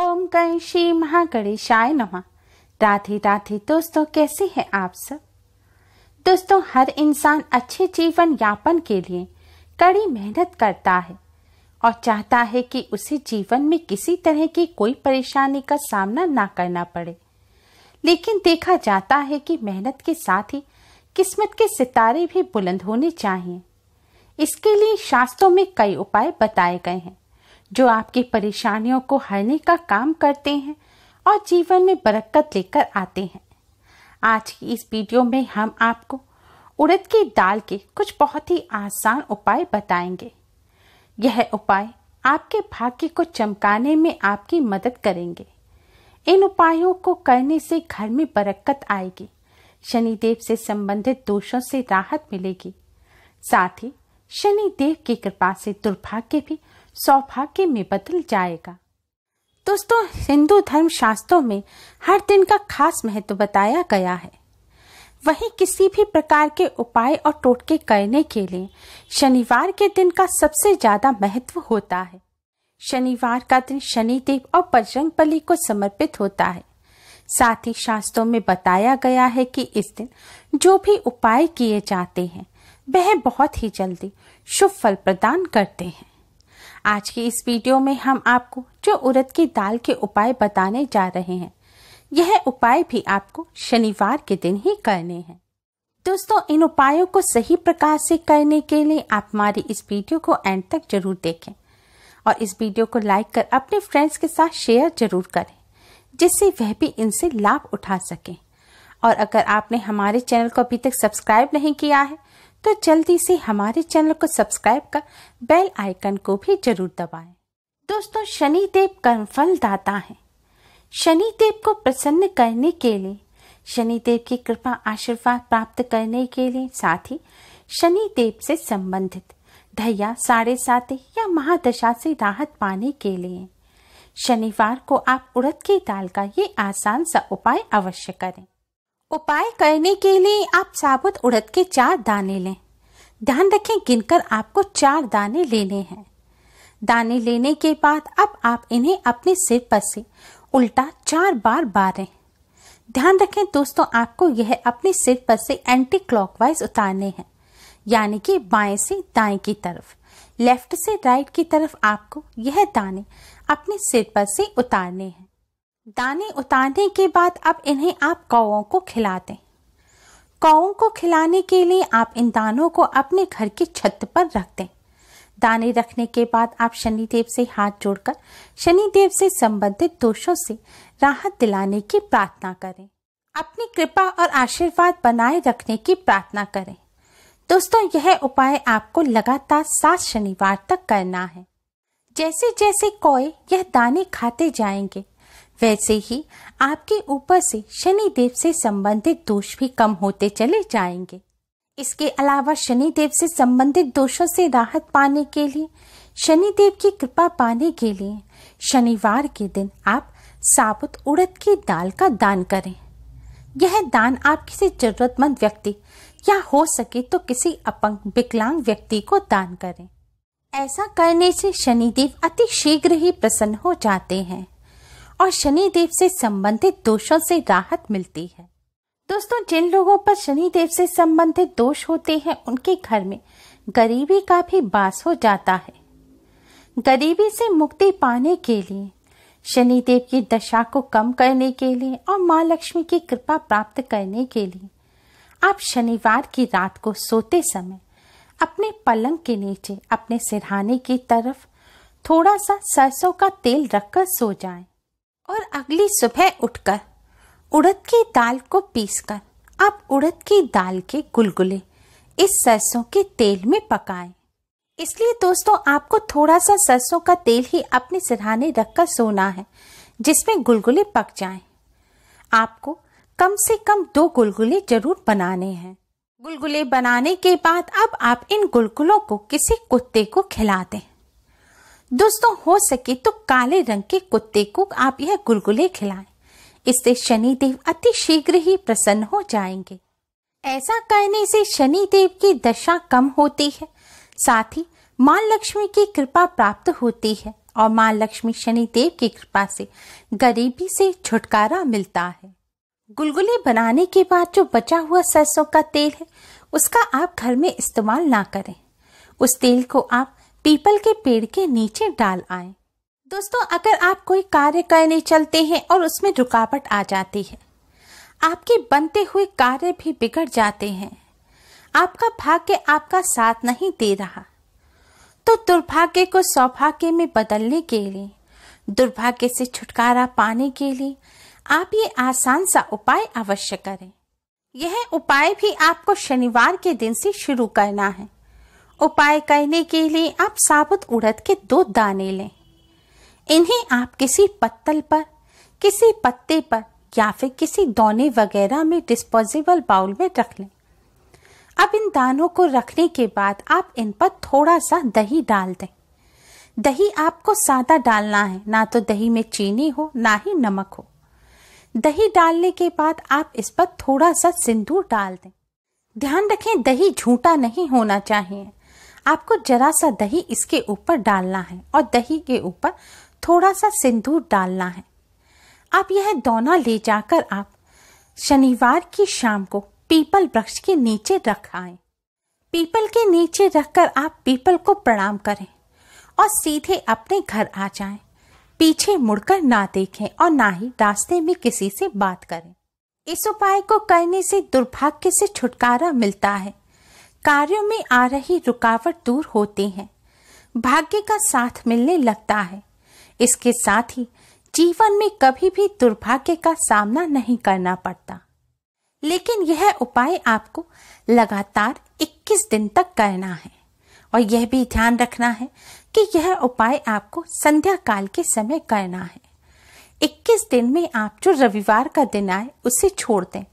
ओम कई श्री महागणेशाय नमः राधे राधे दोस्तों कैसे हैं आप सब दोस्तों हर इंसान अच्छे जीवन यापन के लिए कड़ी मेहनत करता है और चाहता है कि उसे जीवन में किसी तरह की कोई परेशानी का सामना ना करना पड़े लेकिन देखा जाता है कि मेहनत के साथ ही किस्मत के सितारे भी बुलंद होने चाहिए इसके लिए शास्त्रों में कई उपाय बताए गए हैं जो आपकी परेशानियों को हरने का काम करते हैं और जीवन में बरकत लेकर आते हैं आज की इस वीडियो में हम आपको उड़द की दाल के कुछ बहुत ही आसान उपाय बताएंगे यह उपाय आपके भाग्य को चमकाने में आपकी मदद करेंगे इन उपायों को करने से घर में बरकत आएगी शनिदेव से संबंधित दोषों से राहत मिलेगी साथ ही शनिदेव की कृपा से दुर्भाग्य भी सौभाग्य में बदल जाएगा दोस्तों हिंदू धर्म शास्त्रों में हर दिन का खास महत्व बताया गया है वहीं किसी भी प्रकार के उपाय और टोटके करने के लिए शनिवार के दिन का सबसे ज्यादा महत्व होता है शनिवार का दिन शनिदेव और बजरंग बली को समर्पित होता है साथ ही शास्त्रों में बताया गया है कि इस दिन जो भी उपाय किए जाते हैं वह बहुत ही जल्दी शुभ फल प्रदान करते हैं आज की इस वीडियो में हम आपको जो उड़द की दाल के उपाय बताने जा रहे हैं यह उपाय भी आपको शनिवार के दिन ही करने हैं दोस्तों इन उपायों को सही प्रकार से करने के लिए आप हमारी इस वीडियो को एंड तक जरूर देखें और इस वीडियो को लाइक कर अपने फ्रेंड्स के साथ शेयर जरूर करें जिससे वह भी इनसे लाभ उठा सके और अगर आपने हमारे चैनल को अभी तक सब्सक्राइब नहीं किया है तो जल्दी से हमारे चैनल को सब्सक्राइब कर बेल आइकन को भी जरूर दबाएं। दोस्तों शनि देव फल दाता है शनि देव को प्रसन्न करने के लिए शनि देव की कृपा आशीर्वाद प्राप्त करने के लिए साथ ही शनि देव से संबंधित धैया साढ़े साते या महादशा से राहत पाने के लिए शनिवार को आप उड़द की दाल का ये आसान सा उपाय अवश्य करें उपाय करने के लिए आप साबुत उड़द के चार दाने लें ध्यान रखें गिनकर आपको चार दाने लेने हैं दाने लेने के बाद अब आप इन्हें अपने सिर पर से उल्टा चार बार बारें ध्यान रखें दोस्तों आपको यह अपने सिर पर से एंटी क्लॉकवाइज उतारने हैं यानी कि बाएं से दाएं की तरफ लेफ्ट से राइट की तरफ आपको यह दाने अपने सिर पर से उतारने हैं दाने उतारने के बाद अब इन्हें आप कौओं को खिला दें कौओं को खिलाने के लिए आप इन दानों को अपने घर की छत पर रख दें दाने रखने के बाद आप शनिदेव से हाथ जोड़कर शनिदेव से संबंधित दोषों से राहत दिलाने की प्रार्थना करें अपनी कृपा और आशीर्वाद बनाए रखने की प्रार्थना करें दोस्तों यह उपाय आपको लगातार सात शनिवार तक करना है जैसे जैसे कोय यह दाने खाते जाएंगे वैसे ही आपके ऊपर से शनि देव से संबंधित दोष भी कम होते चले जाएंगे इसके अलावा शनि देव से संबंधित दोषों से राहत पाने के लिए शनि देव की कृपा पाने के लिए शनिवार के दिन आप साबुत उड़द की दाल का दान करें यह दान आप किसी जरूरतमंद व्यक्ति या हो सके तो किसी अपंग विकलांग व्यक्ति को दान करें ऐसा करने से शनिदेव अति शीघ्र ही प्रसन्न हो जाते हैं और शनि देव से संबंधित दोषों से राहत मिलती है दोस्तों जिन लोगों पर शनि देव से संबंधित दोष होते हैं उनके घर में गरीबी का भी बास हो जाता है गरीबी से मुक्ति पाने के लिए शनि देव की दशा को कम करने के लिए और माँ लक्ष्मी की कृपा प्राप्त करने के लिए आप शनिवार की रात को सोते समय अपने पलंग के नीचे अपने सिरहाने की तरफ थोड़ा सा सरसों का तेल रखकर सो जाएं। और अगली सुबह उठकर उड़द की दाल को पीसकर आप उड़द की दाल के गुलगुले इस सरसों के तेल में पकाएं। इसलिए दोस्तों आपको थोड़ा सा सरसों का तेल ही अपने सिरहाने रखकर सोना है जिसमें गुलगुले पक जाएं। आपको कम से कम दो गुलगुले जरूर बनाने हैं गुलगुले बनाने के बाद अब आप इन गुलगुलों को किसी कुत्ते को खिला दें दोस्तों हो सके तो काले रंग के कुत्ते को आप यह गुलगुले खिलाएं इससे शनि देव अति शीघ्र ही प्रसन्न हो जाएंगे ऐसा करने से शनि देव की दशा कम होती है साथ ही माँ लक्ष्मी की कृपा प्राप्त होती है और माँ लक्ष्मी शनि देव की कृपा से गरीबी से छुटकारा मिलता है गुलगुले बनाने के बाद जो बचा हुआ सरसों का तेल है उसका आप घर में इस्तेमाल ना करें उस तेल को आप पीपल के पेड़ के नीचे डाल आए दोस्तों अगर आप कोई कार्य करने चलते हैं और उसमें रुकावट आ जाती है आपके बनते हुए कार्य भी बिगड़ जाते हैं आपका भाग्य आपका साथ नहीं दे रहा तो दुर्भाग्य को सौभाग्य में बदलने के लिए दुर्भाग्य से छुटकारा पाने के लिए आप ये आसान सा उपाय अवश्य करें यह उपाय भी आपको शनिवार के दिन से शुरू करना है उपाय करने के लिए आप साबुत उड़द के दो दाने लें इन्हें आप किसी पत्तल पर किसी पत्ते पर या फिर किसी दोने वगैरह में डिस्पोजेबल बाउल में रख लें अब इन दानों को रखने के बाद आप इन पर थोड़ा सा दही डाल दें दही आपको सादा डालना है ना तो दही में चीनी हो ना ही नमक हो दही डालने के बाद आप इस पर थोड़ा सा सिंदूर डाल दें ध्यान रखें दही झूठा नहीं होना चाहिए आपको जरा सा दही इसके ऊपर डालना है और दही के ऊपर थोड़ा सा सिंदूर डालना है आप यह दोनों ले जाकर आप शनिवार की शाम को पीपल वृक्ष के नीचे रख आए पीपल के नीचे रखकर आप पीपल को प्रणाम करें और सीधे अपने घर आ जाएं। पीछे मुड़कर ना देखें और ना ही रास्ते में किसी से बात करें इस उपाय को करने से दुर्भाग्य से छुटकारा मिलता है कार्यों में आ रही रुकावट दूर होती है भाग्य का साथ मिलने लगता है इसके साथ ही जीवन में कभी भी दुर्भाग्य का सामना नहीं करना पड़ता लेकिन यह उपाय आपको लगातार 21 दिन तक करना है और यह भी ध्यान रखना है कि यह उपाय आपको संध्या काल के समय करना है 21 दिन में आप जो रविवार का दिन आए उसे छोड़ दें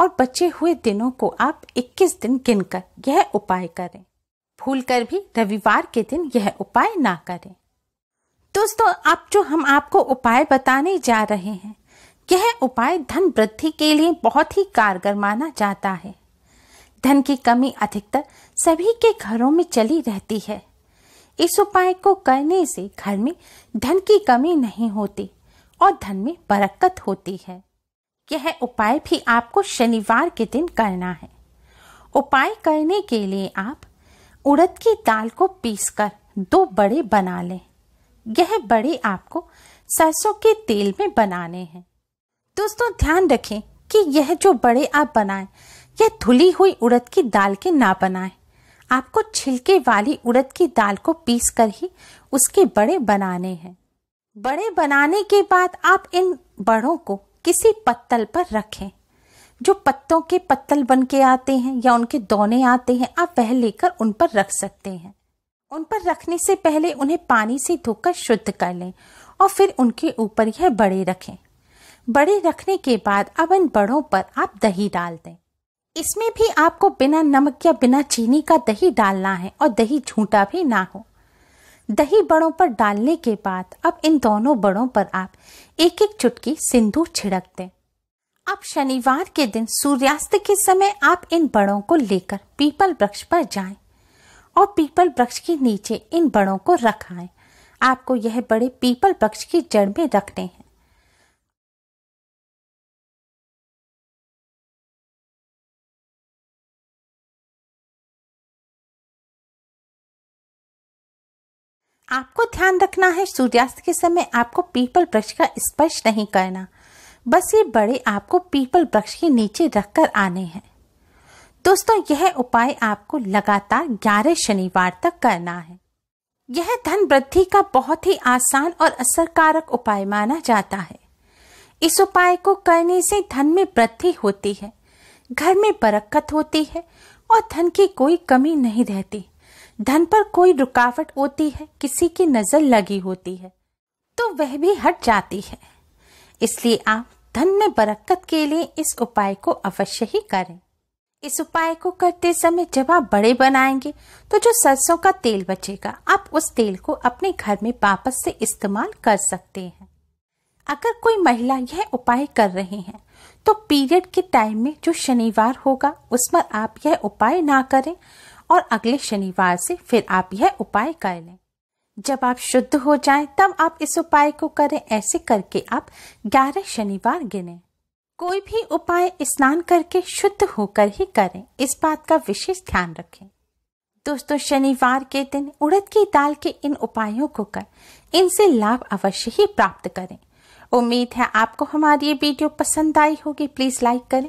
और बचे हुए दिनों को आप 21 दिन गिनकर यह उपाय करें भूलकर भी रविवार के दिन यह उपाय ना करें दोस्तों अब जो हम आपको उपाय बताने जा रहे हैं यह उपाय धन वृद्धि के लिए बहुत ही कारगर माना जाता है धन की कमी अधिकतर सभी के घरों में चली रहती है इस उपाय को करने से घर में धन की कमी नहीं होती और धन में बरकत होती है यह उपाय भी आपको शनिवार के दिन करना है उपाय करने के लिए आप उड़द की दाल को पीसकर दो बड़े बना लें यह बड़े आपको सरसों के तेल में बनाने हैं दोस्तों ध्यान रखें कि यह जो बड़े आप बनाएं यह धुली हुई उड़द की दाल के ना बनाएं आपको छिलके वाली उड़द की दाल को पीस कर ही उसके बड़े बनाने हैं बड़े बनाने के बाद आप इन बड़ों को किसी पत्तल पर रखें जो पत्तों के पत्तल बन के आते हैं या उनके दोने आते हैं आप वह लेकर उन पर रख सकते हैं उन पर रखने से पहले उन्हें पानी से धोकर शुद्ध कर लें और फिर उनके ऊपर यह बड़े रखें बड़े रखने के बाद अब इन बड़ों पर आप दही डाल दें इसमें भी आपको बिना नमक या बिना चीनी का दही डालना है और दही झूठा भी ना हो दही बड़ों पर डालने के बाद अब इन दोनों बड़ों पर आप एक एक चुटकी सिंदूर छिड़क दें अब शनिवार के दिन सूर्यास्त के समय आप इन बड़ों को लेकर पीपल वृक्ष पर जाएं और पीपल वृक्ष के नीचे इन बड़ों को रखाएं आपको यह बड़े पीपल वृक्ष की जड़ में रखने हैं आपको ध्यान रखना है सूर्यास्त के समय आपको पीपल वृक्ष का स्पर्श नहीं करना बस ये बड़े आपको पीपल वृक्ष के नीचे रखकर आने हैं दोस्तों यह उपाय आपको लगातार ग्यारह शनिवार तक करना है यह धन वृद्धि का बहुत ही आसान और असरकारक उपाय माना जाता है इस उपाय को करने से धन में वृद्धि होती है घर में बरकत होती है और धन की कोई कमी नहीं रहती धन पर कोई रुकावट होती है किसी की नजर लगी होती है तो वह भी हट जाती है इसलिए आप धन में बरकत के लिए इस उपाय को अवश्य ही करें इस उपाय को करते समय जब आप बड़े बनाएंगे तो जो सरसों का तेल बचेगा आप उस तेल को अपने घर में वापस से इस्तेमाल कर सकते हैं अगर कोई महिला यह उपाय कर रही हैं, तो पीरियड के टाइम में जो शनिवार होगा उस पर आप यह उपाय ना करें और अगले शनिवार से फिर आप यह उपाय कर लें जब आप शुद्ध हो जाएं तब आप इस उपाय को करें ऐसे करके आप 11 शनिवार गिनें कोई भी उपाय स्नान करके शुद्ध होकर ही करें इस बात का विशेष ध्यान रखें दोस्तों शनिवार के दिन उड़द की दाल के इन उपायों को कर इनसे लाभ अवश्य ही प्राप्त करें उम्मीद है आपको हमारी ये वीडियो पसंद आई होगी प्लीज लाइक करें